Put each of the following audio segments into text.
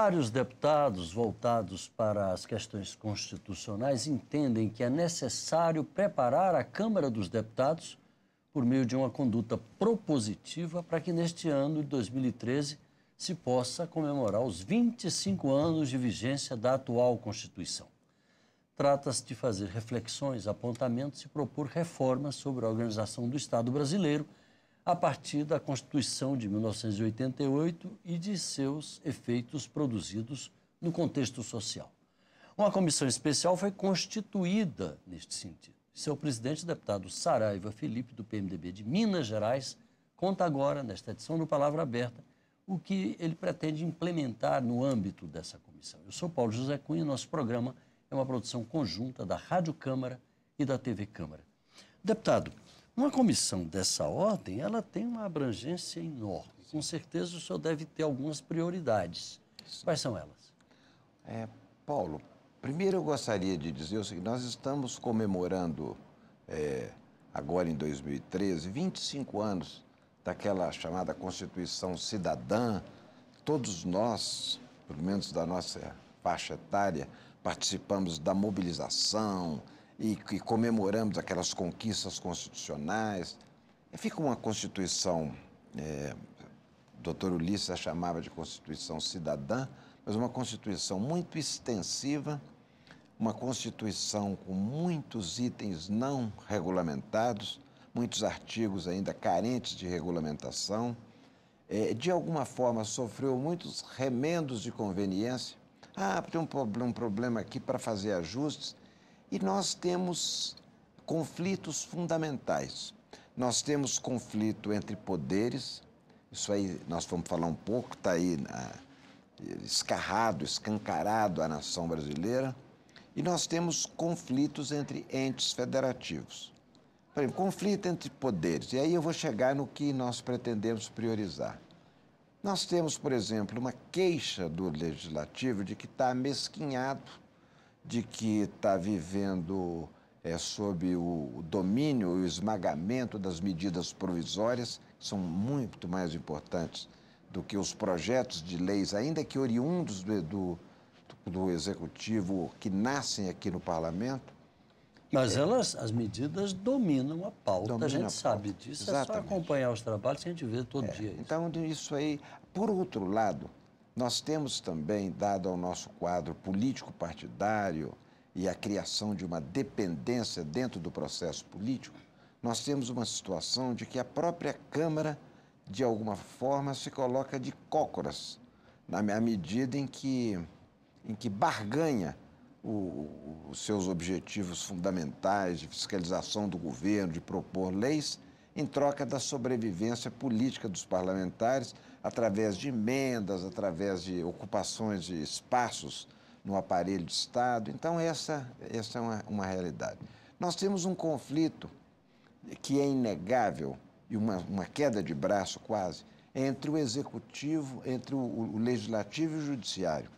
Vários deputados voltados para as questões constitucionais entendem que é necessário preparar a Câmara dos Deputados por meio de uma conduta propositiva para que neste ano de 2013 se possa comemorar os 25 anos de vigência da atual Constituição. Trata-se de fazer reflexões, apontamentos e propor reformas sobre a organização do Estado brasileiro a partir da Constituição de 1988 e de seus efeitos produzidos no contexto social. Uma comissão especial foi constituída neste sentido. Seu presidente, deputado Saraiva Felipe, do PMDB de Minas Gerais, conta agora, nesta edição do Palavra Aberta, o que ele pretende implementar no âmbito dessa comissão. Eu sou Paulo José Cunha, nosso programa é uma produção conjunta da Rádio Câmara e da TV Câmara. Deputado, uma comissão dessa ordem, ela tem uma abrangência enorme. Com certeza o senhor deve ter algumas prioridades. Quais são elas? É, Paulo, primeiro eu gostaria de dizer o seguinte, nós estamos comemorando é, agora em 2013 25 anos daquela chamada Constituição Cidadã. Todos nós, pelo menos da nossa faixa etária, participamos da mobilização, e, e comemoramos aquelas conquistas constitucionais. Fica uma Constituição, é, o doutor Ulisses a chamava de Constituição cidadã, mas uma Constituição muito extensiva, uma Constituição com muitos itens não regulamentados, muitos artigos ainda carentes de regulamentação. É, de alguma forma, sofreu muitos remendos de conveniência. Ah, tem um, um problema aqui para fazer ajustes. E nós temos conflitos fundamentais. Nós temos conflito entre poderes, isso aí nós vamos falar um pouco, está aí na, escarrado, escancarado a nação brasileira, e nós temos conflitos entre entes federativos. Por exemplo, conflito entre poderes, e aí eu vou chegar no que nós pretendemos priorizar. Nós temos, por exemplo, uma queixa do legislativo de que está mesquinhado de que está vivendo é, sob o domínio, o esmagamento das medidas provisórias, que são muito mais importantes do que os projetos de leis, ainda que oriundos do, do, do executivo, que nascem aqui no parlamento. Mas elas, as medidas dominam a pauta, domina a gente a pauta. sabe disso, Exatamente. é só acompanhar os trabalhos que a gente vê todo é, dia. Isso. Então, isso aí. Por outro lado, nós temos também dado ao nosso quadro político-partidário e a criação de uma dependência dentro do processo político, nós temos uma situação de que a própria Câmara, de alguma forma, se coloca de cócoras, na medida em que, em que barganha o, os seus objetivos fundamentais de fiscalização do governo, de propor leis, em troca da sobrevivência política dos parlamentares através de emendas, através de ocupações de espaços no aparelho de Estado. Então, essa, essa é uma, uma realidade. Nós temos um conflito que é inegável e uma, uma queda de braço quase entre o executivo, entre o, o legislativo e o judiciário.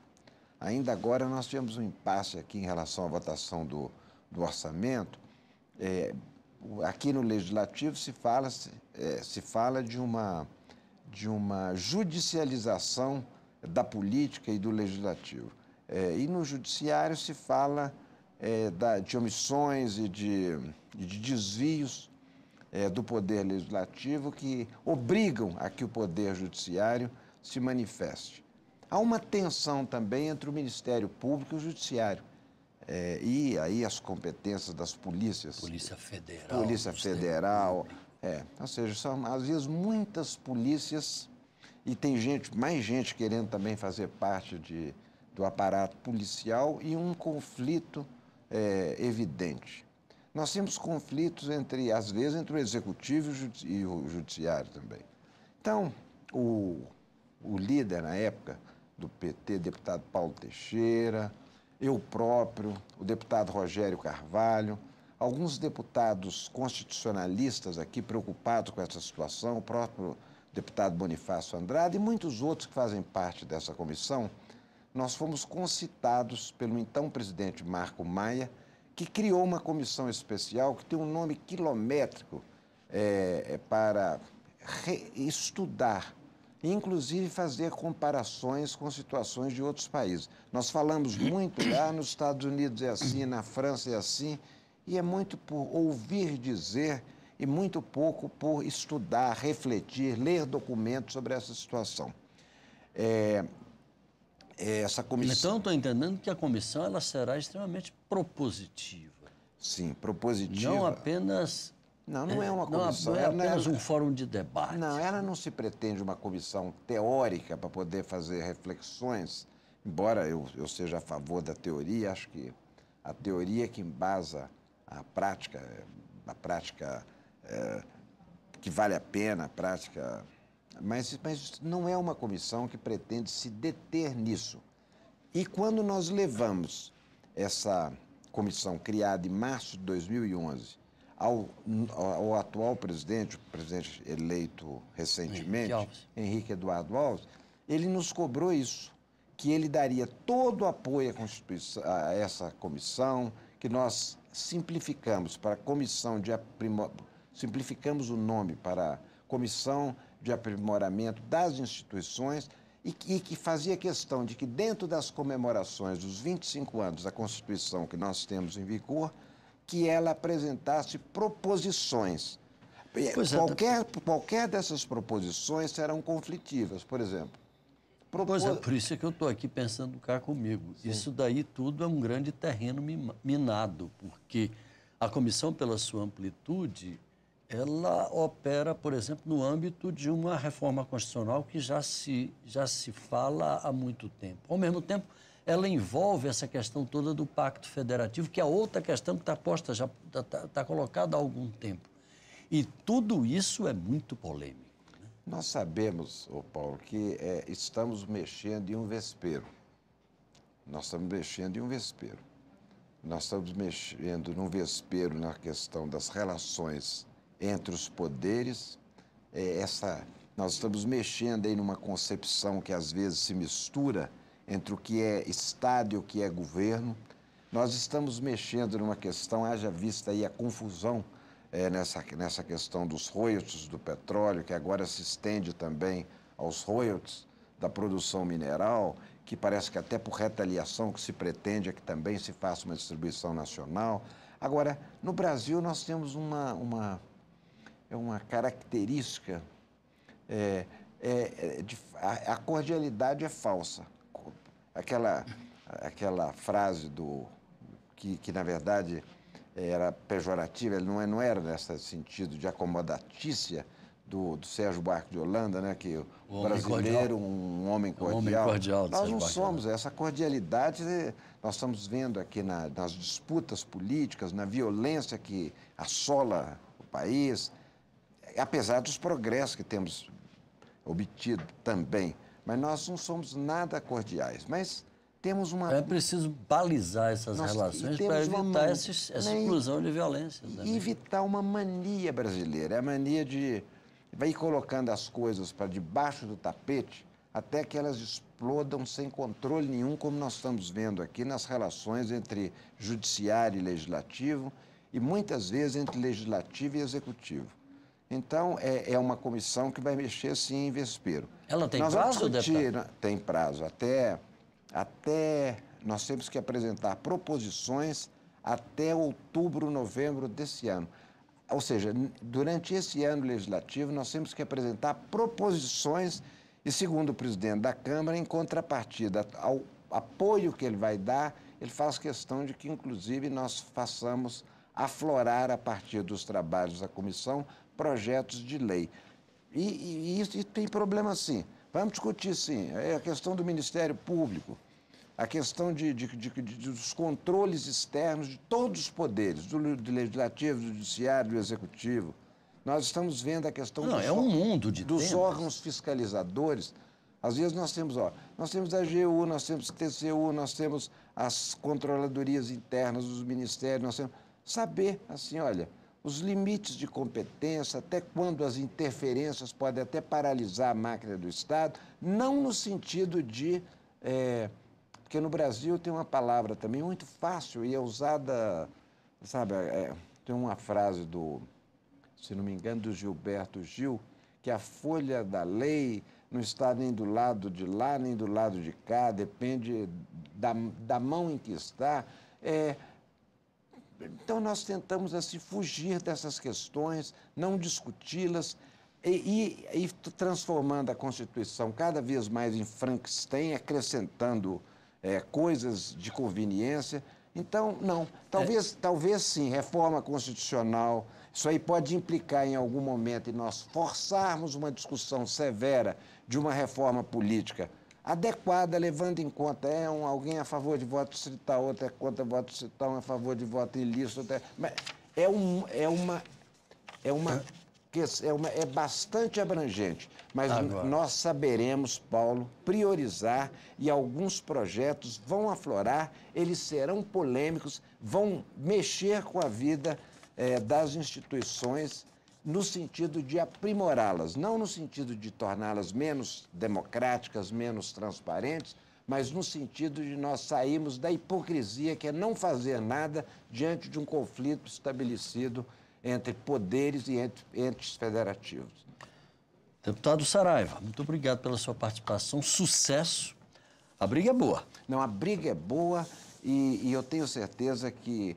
Ainda agora nós tivemos um impasse aqui em relação à votação do, do orçamento. É, aqui no legislativo se fala, se, é, se fala de uma de uma judicialização da política e do legislativo. É, e no judiciário se fala é, da, de omissões e de, de desvios é, do poder legislativo que obrigam a que o poder judiciário se manifeste. Há uma tensão também entre o Ministério Público e o Judiciário. É, e aí as competências das polícias. Polícia Federal. Polícia Federal, é, ou seja, são às vezes muitas polícias e tem gente, mais gente querendo também fazer parte de, do aparato policial e um conflito é, evidente. Nós temos conflitos entre, às vezes, entre o executivo e o judiciário também. Então, o, o líder na época do PT, deputado Paulo Teixeira, eu próprio, o deputado Rogério Carvalho, Alguns deputados constitucionalistas aqui preocupados com essa situação, o próprio deputado Bonifácio Andrade e muitos outros que fazem parte dessa comissão, nós fomos concitados pelo então presidente Marco Maia, que criou uma comissão especial que tem um nome quilométrico é, é para estudar, inclusive fazer comparações com situações de outros países. Nós falamos muito lá, nos Estados Unidos é assim, na França é assim, e é muito por ouvir dizer e muito pouco por estudar, refletir, ler documentos sobre essa situação. É, é essa comissão. Então, estou entendendo que a comissão ela será extremamente propositiva. Sim, propositiva. Não apenas. Não, não é, é uma é comissão. É não, é apenas ela, um fórum de debate. Não, ela não se pretende uma comissão teórica para poder fazer reflexões, embora eu, eu seja a favor da teoria, acho que a teoria que embasa a prática, a prática é, que vale a pena, a prática. Mas, mas não é uma comissão que pretende se deter nisso. E quando nós levamos essa comissão criada em março de 2011 ao, ao atual presidente, o presidente eleito recentemente, Henrique, Henrique Eduardo Alves, ele nos cobrou isso, que ele daria todo o apoio à Constituição, a essa comissão, que nós simplificamos para comissão de aprimoramento, simplificamos o nome para a comissão de aprimoramento das instituições e que, e que, fazia questão de que dentro das comemorações dos 25 anos da Constituição que nós temos em vigor, que ela apresentasse proposições. É, qualquer, é. qualquer dessas proposições serão conflitivas, por exemplo Propôs... Pois é, por isso é que eu estou aqui pensando cá comigo. Sim. Isso daí tudo é um grande terreno minado, porque a comissão, pela sua amplitude, ela opera, por exemplo, no âmbito de uma reforma constitucional que já se, já se fala há muito tempo. Ao mesmo tempo, ela envolve essa questão toda do Pacto Federativo, que é outra questão que está posta, já está tá, tá colocada há algum tempo. E tudo isso é muito polêmico. Nós sabemos, ô Paulo, que é, estamos mexendo em um vespeiro. Nós estamos mexendo em um vespeiro. Nós estamos mexendo num vespeiro na questão das relações entre os poderes. É, essa, nós estamos mexendo em uma concepção que às vezes se mistura entre o que é Estado e o que é governo. Nós estamos mexendo numa questão, haja vista aí a confusão é, nessa, nessa questão dos royalties do petróleo, que agora se estende também aos royalties da produção mineral, que parece que até por retaliação que se pretende é que também se faça uma distribuição nacional. Agora, no Brasil nós temos uma, uma, é uma característica, é, é, é, de, a, a cordialidade é falsa. Aquela, aquela frase do que, que na verdade, era pejorativa, ele não, é, não era nesse sentido de acomodatícia do, do Sérgio Buarque de Holanda, né, que o, o brasileiro, cordial. um homem cordial. É um homem cordial nós Sérgio não Barque, somos, né? essa cordialidade né, nós estamos vendo aqui na, nas disputas políticas, na violência que assola o país, apesar dos progressos que temos obtido também. Mas nós não somos nada cordiais. Mas temos uma... É preciso balizar essas Nós relações para evitar uma... esses, essa explosão de violência. Também. Evitar uma mania brasileira, é a mania de vai colocando as coisas para debaixo do tapete até que elas explodam sem controle nenhum, como nós estamos vendo aqui nas relações entre judiciário e legislativo e muitas vezes entre legislativo e executivo. Então, é, é uma comissão que vai mexer, sim, em vespeiro. Ela tem nós prazo, discutir, deputado? Né? Tem prazo, até até nós temos que apresentar proposições até outubro, novembro desse ano. Ou seja, durante esse ano legislativo, nós temos que apresentar proposições e, segundo o presidente da Câmara, em contrapartida ao apoio que ele vai dar, ele faz questão de que, inclusive, nós façamos aflorar, a partir dos trabalhos da comissão, projetos de lei. E, e, e isso e tem problema sim. Vamos discutir sim. É a questão do Ministério Público, a questão de, de, de, de dos controles externos de todos os poderes, do, do Legislativo, do Judiciário, do Executivo. Nós estamos vendo a questão Não, dos, é um mundo de dos órgãos fiscalizadores. Às vezes nós temos, ó, nós temos a AGU, nós temos a TCU, nós temos as controladorias internas dos ministérios, nós temos saber assim, olha, os limites de competência, até quando as interferências podem até paralisar a máquina do Estado, não no sentido de. É, porque no Brasil tem uma palavra também muito fácil e é usada, sabe, é, tem uma frase do, se não me engano, do Gilberto Gil, que a folha da lei não está nem do lado de lá, nem do lado de cá, depende da, da mão em que está. É, então nós tentamos assim fugir dessas questões, não discuti-las e, e, e, transformando a Constituição cada vez mais em Frankenstein, acrescentando é, coisas de conveniência. Então, não. Talvez, é. talvez sim, reforma constitucional. Isso aí pode implicar em algum momento e nós forçarmos uma discussão severa de uma reforma política adequada, levando em conta, é um, alguém a favor de voto distrital, outro é contra voto distrital, um é a favor de voto ilícito, outro é, mas é, um, é uma, é uma, é uma, é bastante abrangente, mas Agora. nós saberemos, Paulo, priorizar e alguns projetos vão aflorar, eles serão polêmicos, vão mexer com a vida é, das instituições no sentido de aprimorá-las, não no sentido de torná-las menos democráticas, menos transparentes, mas no sentido de nós sairmos da hipocrisia que é não fazer nada diante de um conflito estabelecido entre poderes e entre entes federativos. Deputado Saraiva, muito obrigado pela sua participação. Sucesso. A briga é boa. Não, a briga é boa e, e eu tenho certeza que,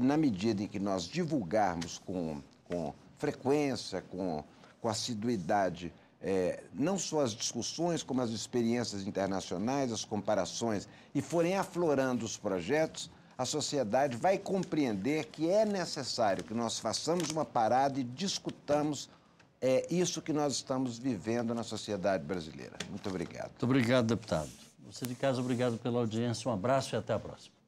na medida em que nós divulgarmos com, com frequência, com, com assiduidade, é, não só as discussões, como as experiências internacionais, as comparações, e forem aflorando os projetos, a sociedade vai compreender que é necessário que nós façamos uma parada e discutamos é, isso que nós estamos vivendo na sociedade brasileira. Muito obrigado. Muito obrigado, deputado. Você de casa, obrigado pela audiência. Um abraço e até a próxima.